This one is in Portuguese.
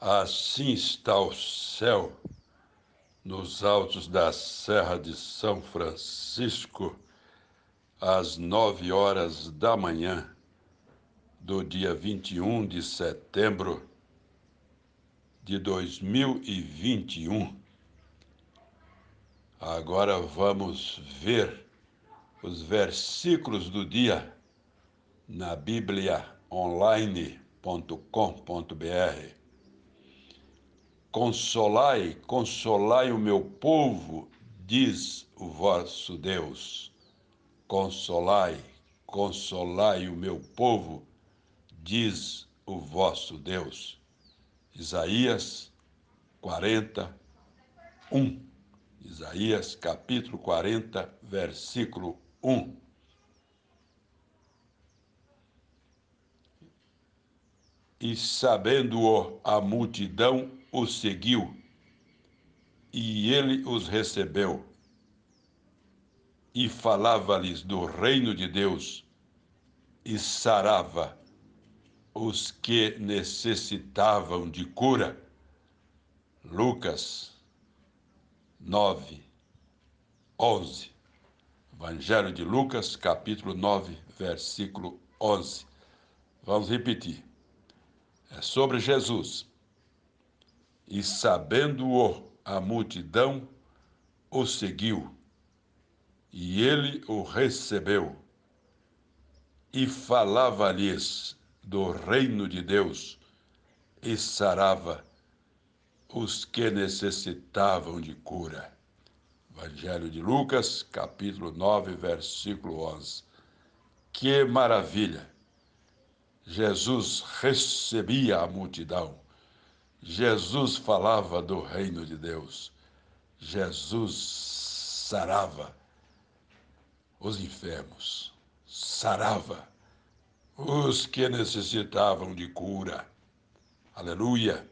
Assim está o céu nos altos da Serra de São Francisco, às nove horas da manhã do dia 21 de setembro de 2021. Agora vamos ver os versículos do dia na BíbliaOnline.com.br Consolai, consolai o meu povo, diz o vosso Deus. Consolai, consolai o meu povo, diz o vosso Deus. Isaías 40, 1. Isaías capítulo 40, versículo 1. E sabendo-o a multidão, os seguiu e ele os recebeu e falava-lhes do reino de Deus e sarava os que necessitavam de cura. Lucas 9, 11. Evangelho de Lucas, capítulo 9, versículo 11. Vamos repetir. É sobre Jesus e sabendo-o a multidão, o seguiu. E ele o recebeu. E falava-lhes do reino de Deus e sarava os que necessitavam de cura. Evangelho de Lucas, capítulo 9, versículo 11. Que maravilha! Jesus recebia a multidão Jesus falava do reino de Deus. Jesus sarava os enfermos, sarava os que necessitavam de cura. Aleluia!